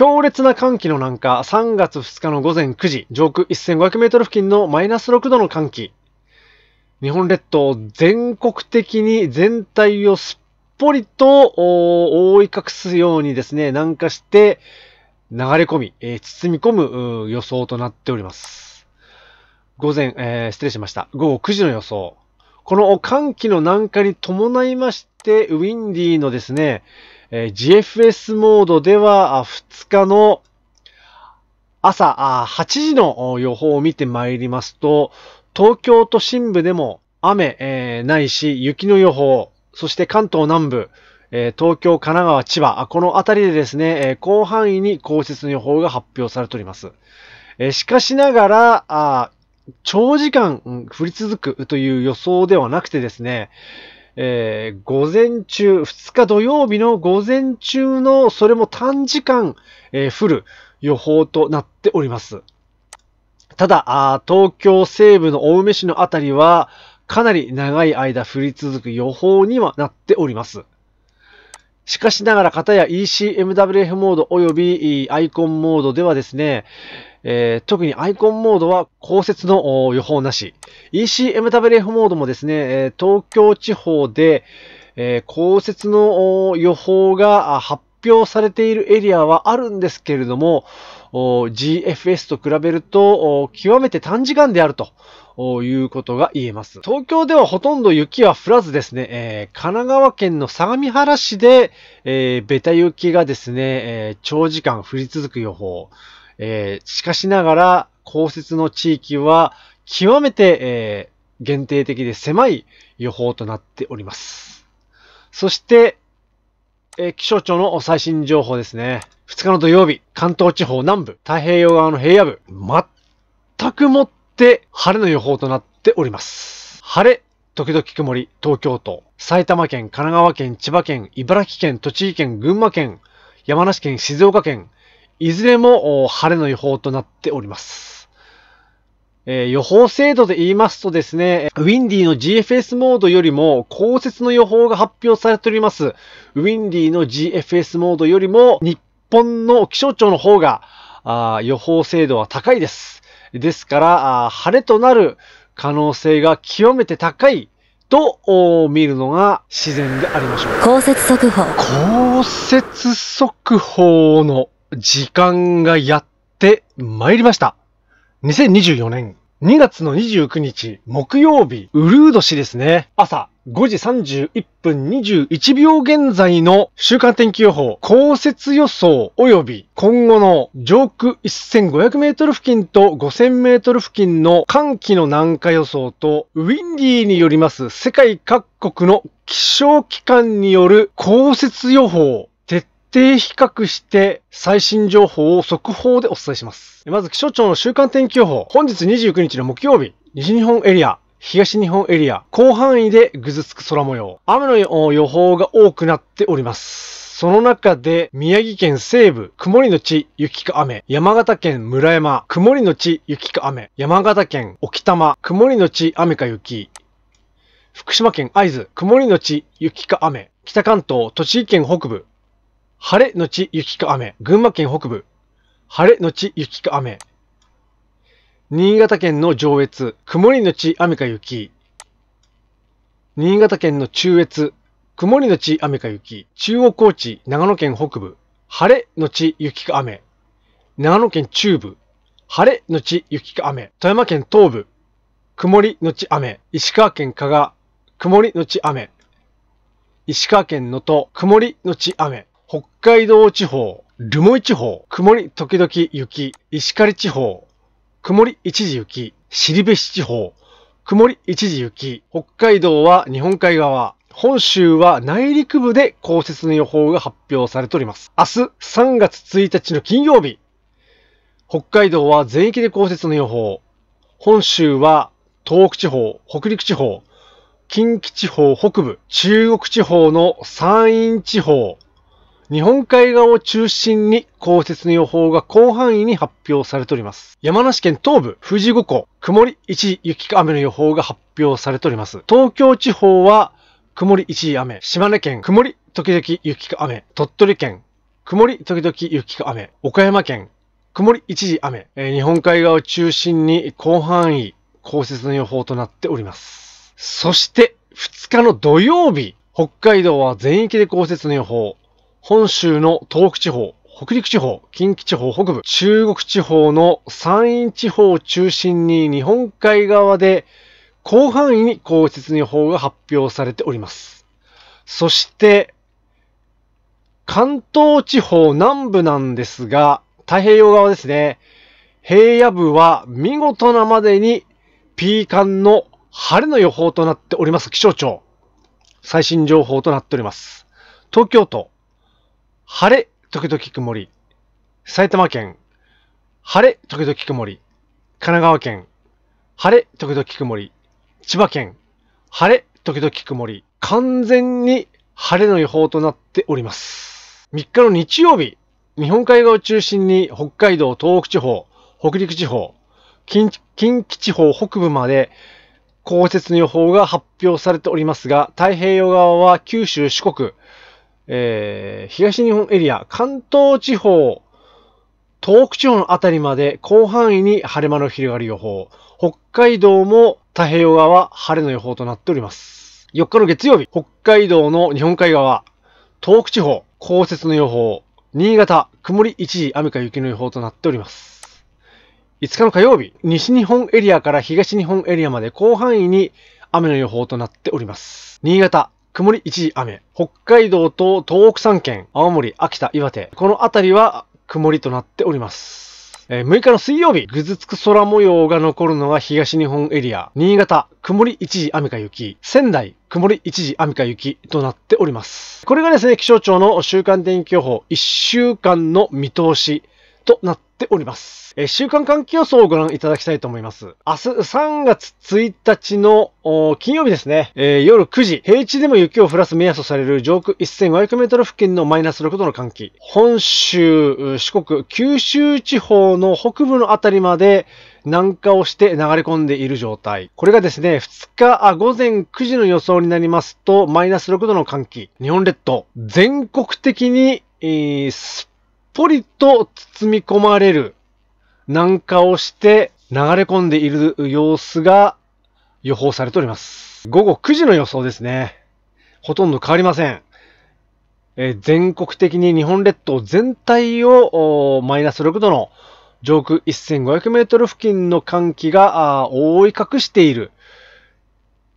強烈な寒気の南下、3月2日の午前9時、上空1500メートル付近のマイナス6度の寒気。日本列島全国的に全体をすっぽりと覆い隠すようにですね、南下して流れ込み、えー、包み込む予想となっております。午前、えー、失礼しました。午後9時の予想。この寒気の南下に伴いまして、ウィンディーのですね、えー、GFS モードでは2日の朝8時の予報を見てまいりますと、東京都心部でも雨、えー、ないし雪の予報、そして関東南部、え東京、神奈川、千葉、この辺りでですね、え広範囲に降雪の予報が発表されております。えしかしながら、長時間降り続くという予想ではなくてですね、えー、午前中、2日土曜日の午前中の、それも短時間、えー、降る予報となっております。ただ、東京西部の青梅市の辺りは、かなり長い間降り続く予報にはなっております。しかしながら、方や ECMWF モード及びアイコンモードではですね、えー、特にアイコンモードは降雪の予報なし。ECMWF モードもですね、東京地方で、え降雪の予報が発表されているエリアはあるんですけれども、GFS と比べると極めて短時間であるということが言えます。東京ではほとんど雪は降らずですね、えー、神奈川県の相模原市で、えー、ベタ雪がですね、えー、長時間降り続く予報。えー、しかしながら、降雪の地域は極めて、えー、限定的で狭い予報となっております。そして、え気象庁の最新情報ですね。2日の土曜日、関東地方南部、太平洋側の平野部、全くもって晴れの予報となっております。晴れ、時々曇り、東京都、埼玉県、神奈川県、千葉県、茨城県、栃木県、群馬県、山梨県、静岡県、いずれも晴れの予報となっております。えー、予報精度で言いますとですね、ウィンディの GFS モードよりも降雪の予報が発表されております。ウィンディの GFS モードよりも日本の気象庁の方があ予報精度は高いです。ですから、晴れとなる可能性が極めて高いと見るのが自然でありましょう。降雪速報。降雪速報の時間がやって参りました。2024年2月の29日木曜日、ウルード氏ですね。朝5時31分21秒現在の週間天気予報、降雪予想及び今後の上空1500メートル付近と5000メートル付近の寒気の南下予想とウィンディーによります世界各国の気象機関による降雪予報定比較して最新情報を速報でお伝えします。まず気象庁の週間天気予報。本日29日の木曜日、西日本エリア、東日本エリア、広範囲でぐずつく空模様。雨の予報が多くなっております。その中で、宮城県西部、曇りのち雪か雨。山形県村山、曇りのち雪か雨。山形県沖玉、曇りのち雨か雪。福島県会津、曇りのち雪か雨。北関東、栃木県北部、晴れのち雪か雨。群馬県北部。晴れのち雪か雨。新潟県の上越。曇りのち雨か雪。新潟県の中越。曇りのち雨か雪。中央高知、長野県北部。晴れのち雪か雨。長野県中部。晴れのち雪か雨。富山県東部。曇りのち雨。石川県加賀。曇りのち雨。石川県能登。曇りのち雨。北海道地方、留萌地方、曇り時々雪、石狩地方、曇り一時雪、尻部市地方、曇り一時雪、北海道は日本海側、本州は内陸部で降雪の予報が発表されております。明日3月1日の金曜日、北海道は全域で降雪の予報、本州は東北地方、北陸地方、近畿地方北部、中国地方の山陰地方、日本海側を中心に降雪の予報が広範囲に発表されております。山梨県東部、富士五湖、曇り一時雪か雨の予報が発表されております。東京地方は曇り一時雨、島根県曇り時々雪か雨、鳥取県曇り時々雪か雨、岡山県曇り一時雨、えー、日本海側を中心に広範囲降雪の予報となっております。そして2日の土曜日、北海道は全域で降雪の予報。本州の東北地方、北陸地方、近畿地方北部、中国地方の山陰地方を中心に日本海側で広範囲に降雪予報が発表されております。そして、関東地方南部なんですが、太平洋側ですね、平野部は見事なまでにピーカンの晴れの予報となっております。気象庁。最新情報となっております。東京都、晴れ、時々曇り。埼玉県、晴れ、時々曇り。神奈川県、晴れ、時々曇り。千葉県、晴れ、時々曇り。完全に晴れの予報となっております。3日の日曜日、日本海側を中心に北海道、東北地方、北陸地方、近近畿地方北部まで降雪の予報が発表されておりますが、太平洋側は九州、四国、えー、東日本エリア、関東地方、東北地方のあたりまで広範囲に晴れ間の広がる予報。北海道も太平洋側晴れの予報となっております。4日の月曜日、北海道の日本海側、東北地方、降雪の予報。新潟、曇り一時雨か雪の予報となっております。5日の火曜日、西日本エリアから東日本エリアまで広範囲に雨の予報となっております。新潟、曇り一時雨。北海道と東北3県、青森、秋田、岩手。この辺りは曇りとなっております。えー、6日の水曜日、ぐずつく空模様が残るのは東日本エリア。新潟、曇り一時雨か雪。仙台、曇り一時雨か雪となっております。これがですね、気象庁の週間天気予報1週間の見通しとなっております。え週間気予想をご覧いただきたいと思います。明日3月1日の金曜日ですね、えー、夜9時、平地でも雪を降らす目安とされる上空1500メートル付近のマイナス6度の寒気、本州、四国、九州地方の北部のあたりまで南下をして流れ込んでいる状態。これがですね、2日あ午前9時の予想になりますと、マイナス6度の寒気、日本列島、全国的に、えー、スぽりと包み込まれる南下をして流れ込んでいる様子が予報されております。午後9時の予想ですね。ほとんど変わりません。え全国的に日本列島全体をマイナス6度の上空1500メートル付近の寒気が覆い隠している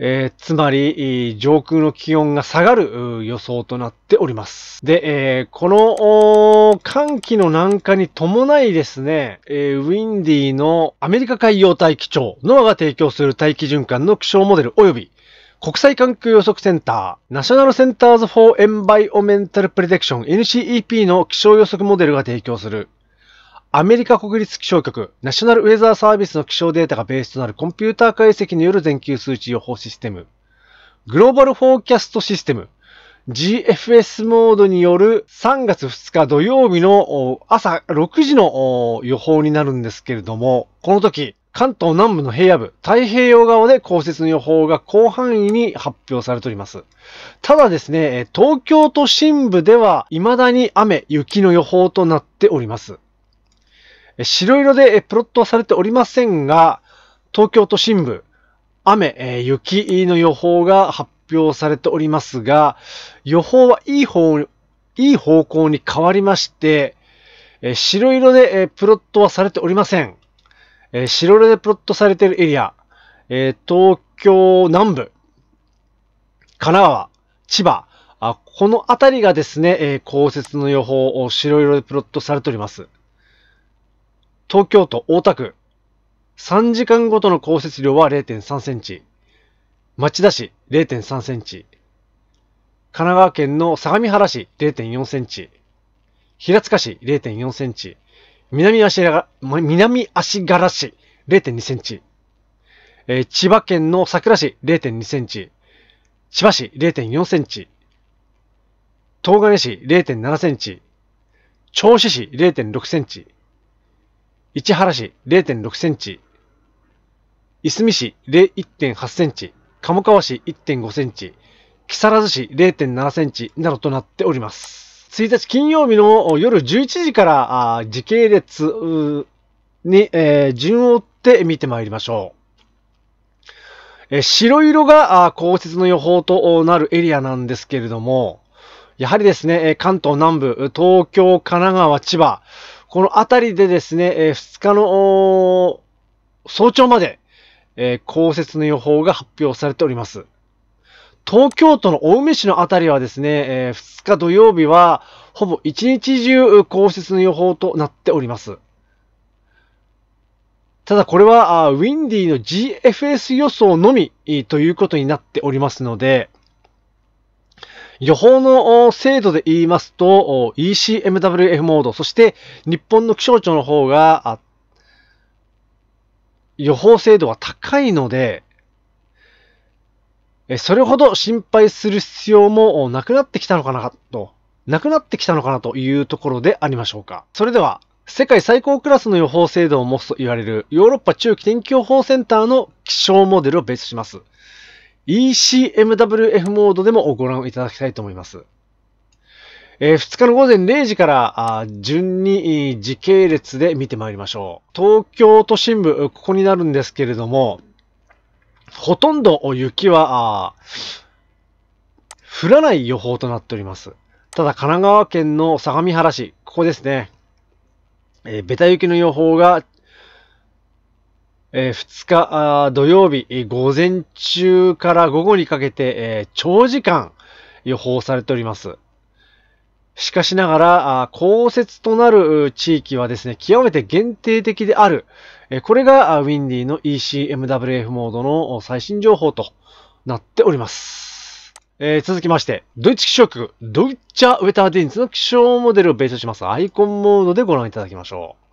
えー、つまり、上空の気温が下がる予想となっております。で、えー、この寒気の南下に伴いですね、えー、ウィンディのアメリカ海洋大気庁、ノアが提供する大気循環の気象モデル及び国際環境予測センター、ナショナルセンターズ・フォー・エンバイオメンタル・プレデクション NCEP の気象予測モデルが提供するアメリカ国立気象局、ナショナルウェザーサービスの気象データがベースとなるコンピューター解析による全球数値予報システム、グローバルフォーキャストシステム、GFS モードによる3月2日土曜日の朝6時の予報になるんですけれども、この時、関東南部の平野部、太平洋側で降雪の予報が広範囲に発表されております。ただですね、東京都心部では未だに雨、雪の予報となっております。白色でプロットされておりませんが、東京都心部、雨、雪の予報が発表されておりますが、予報はいい方、いい方向に変わりまして、白色でプロットはされておりません。白色でプロットされているエリア、東京南部、神奈川、千葉、この辺りがですね、降雪の予報を白色でプロットされております。東京都大田区、3時間ごとの降雪量は0.3センチ、町田市0.3センチ、神奈川県の相模原市0.4センチ、平塚市0.4センチ、南足柄南足柄市0.2センチ、えー、千葉県の桜市0.2センチ、千葉市0.4センチ、東金市0.7センチ、銚子市0.6センチ、市原市0.6センチ、いすみ市1.8センチ、鴨川市1.5センチ、木更津市0.7センチなどとなっております。1日金曜日の夜11時から時系列に、えー、順を追って見てまいりましょう。え白色が降雪の予報となるエリアなんですけれども、やはりですね、関東南部、東京、神奈川、千葉、この辺りでですね、え2日の早朝まで、え降雪の予報が発表されております。東京都の青梅市の辺りはですね、え2日土曜日は、ほぼ一日中降雪の予報となっております。ただこれは、ウィンディの GFS 予想のみということになっておりますので、予報の精度で言いますと、ECMWF モード、そして日本の気象庁の方が、予報精度は高いので、それほど心配する必要もなくなってきたのかなと、なくなってきたのかなというところでありましょうか。それでは、世界最高クラスの予報精度を持つと言われるヨーロッパ中期天気予報センターの気象モデルをベースします。ECMWF モードでもご覧いただきたいと思います。えー、2日の午前0時から順に時系列で見てまいりましょう。東京都心部、ここになるんですけれども、ほとんど雪は降らない予報となっております。ただ神奈川県の相模原市、ここですね。えー、ベタ雪の予報がえー、2日土曜日、午前中から午後にかけて、えー、長時間予報されております。しかしながら、降雪となる地域はですね、極めて限定的である。これがウィンディの ECMWF モードの最新情報となっております。えー、続きまして、ドイツ気象局、ドイッチャ・ウェターディンツの気象モデルをベースしますアイコンモードでご覧いただきましょう。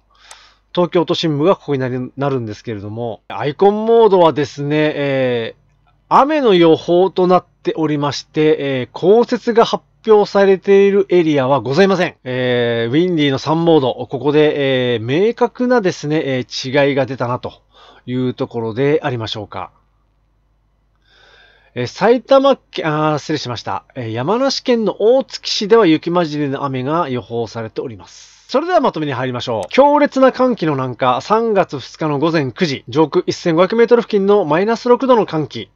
東京都心部がここになるなるんですけれども、アイコンモードはですね、えー、雨の予報となっておりまして、えー、降雪が発表されているエリアはございません。えー、ウィンディの3モード、ここで、えー、明確なですね、えー、違いが出たなというところでありましょうか。え埼玉県、あ失礼しました、え山梨県の大月市では雪混じりの雨が予報されております。それではまとめに入りましょう。強烈な寒気の南下、3月2日の午前9時、上空1500メートル付近のマイナス6度の寒気。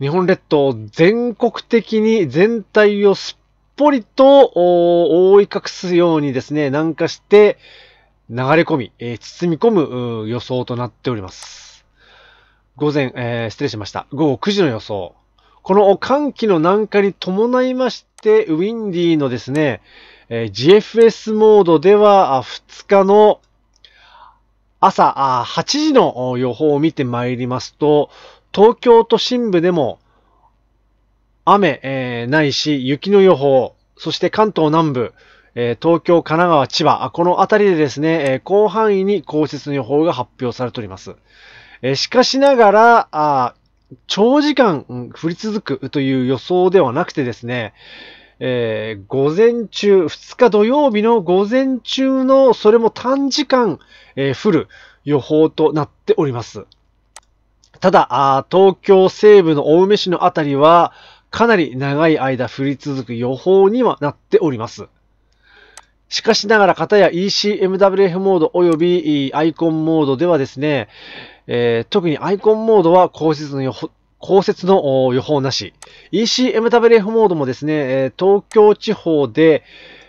日本列島全国的に全体をすっぽりと覆い隠すようにですね、南下して流れ込み、えー、包み込む予想となっております。午前、えー、失礼しました。午後9時の予想。この寒気の南下に伴いまして、ウィンディーのですね、えー、GFS モードでは2日の朝8時の予報を見てまいりますと、東京都心部でも雨、えー、ないし雪の予報、そして関東南部、えー、東京、神奈川、千葉、この辺りでですね、え広範囲に降雪の予報が発表されております。えしかしながら、長時間降り続くという予想ではなくてですね、えー、午前中、2日土曜日の午前中の、それも短時間、えー、降る予報となっております。ただ、東京西部の青梅市の辺りは、かなり長い間降り続く予報にはなっております。しかしながら、たや ECMWF モード及びアイコンモードではですね、えー、特にアイコンモードは降雪の予報降雪の予報なし。ECMWF モードもですね、東京地方で、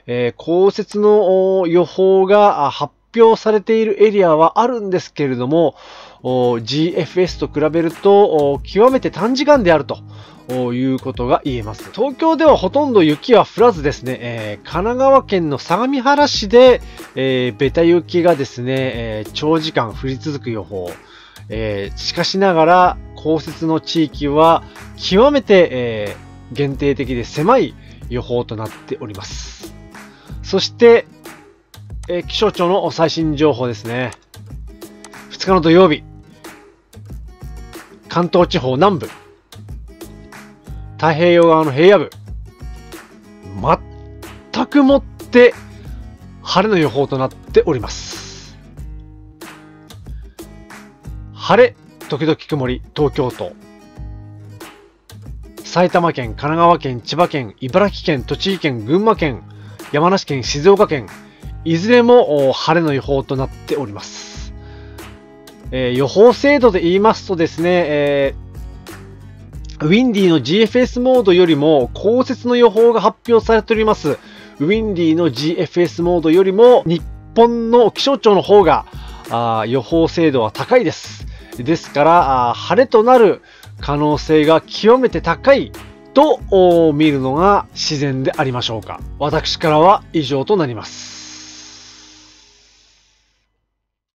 え降雪の予報が発表されているエリアはあるんですけれども、GFS と比べると極めて短時間であるということが言えます。東京ではほとんど雪は降らずですね、えー、神奈川県の相模原市で、えー、ベタ雪がですね、えー、長時間降り続く予報。えー、しかしながら、降雪の地域は極めて、えー、限定的で狭い予報となっております。そして、えー、気象庁の最新情報ですね。2日の土曜日、関東地方南部、太平洋側の平野部、全くもって晴れの予報となっております。晴れ、時々曇り、東京都。埼玉県、神奈川県、千葉県、茨城県、栃木県、群馬県、山梨県、静岡県、いずれも晴れの予報となっております。えー、予報精度で言いますとですね、えー、ウィンディの GFS モードよりも降雪の予報が発表されております。ウィンディの GFS モードよりも日本の気象庁の方があ予報精度は高いです。ですから、晴れとなる可能性が極めて高いと見るのが自然でありましょうか。私からは以上となります。